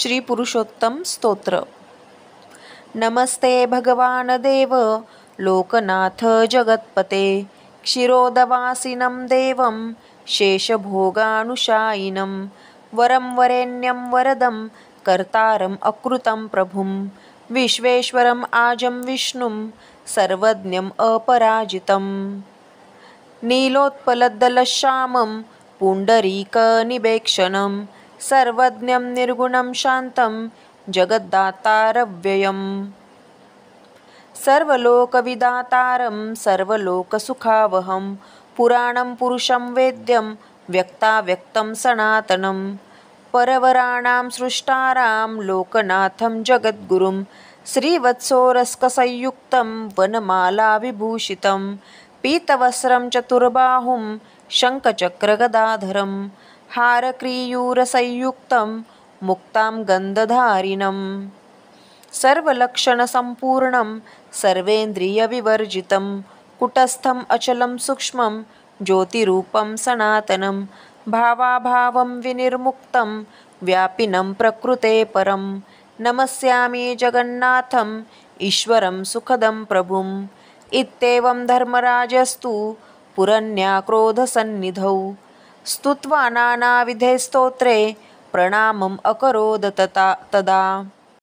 श्रीपुरुषोत्तमस्तोत्र नमस्ते देव लोकनाथ जगत्पते क्षिरोदवासिनं देवं शेषभोगानुशायिनं वरं वरेण्यं वरदं कर्तारम् अकृतं प्रभुं विश्वेश्वरम् आजं विष्णुं सर्वज्ञम् अपराजितं नीलोत्पलदलश्यामं पुण्डरीकनिवेक्षणं सर्वज्ञं निर्गुणं शान्तं जगद्दातारव्ययम् सर्वलोकविदातारं सर्वलोकसुखावहं पुराणं पुरुषं वेद्यं व्यक्ताव्यक्तं सनातनं परवराणां सृष्टारां लोकनाथं जगद्गुरुं श्रीवत्सोरस्कसंयुक्तं वनमालाविभूषितं पीतवस्त्रं चतुर्बाहुं शङ्खचक्रगदाधरम् हारक्रीयूरसंयुक्तं मुक्तां गन्धधारिणम् सर्वलक्षणसम्पूर्णं सर्वेन्द्रियविवर्जितं कुटस्थम् अचलं सूक्ष्मं ज्योतिरूपं सनातनं भावाभावं विनिर्मुक्तं व्यापिनं प्रकृते परं नमस्यामि जगन्नाथम् ईश्वरं सुखदं प्रभुम् इत्येवं धर्मराजस्तु पुरन्याक्रोधसन्निधौ स्तुत्वा नानाविधे स्तोत्रे प्रणामम् अकरोद तदा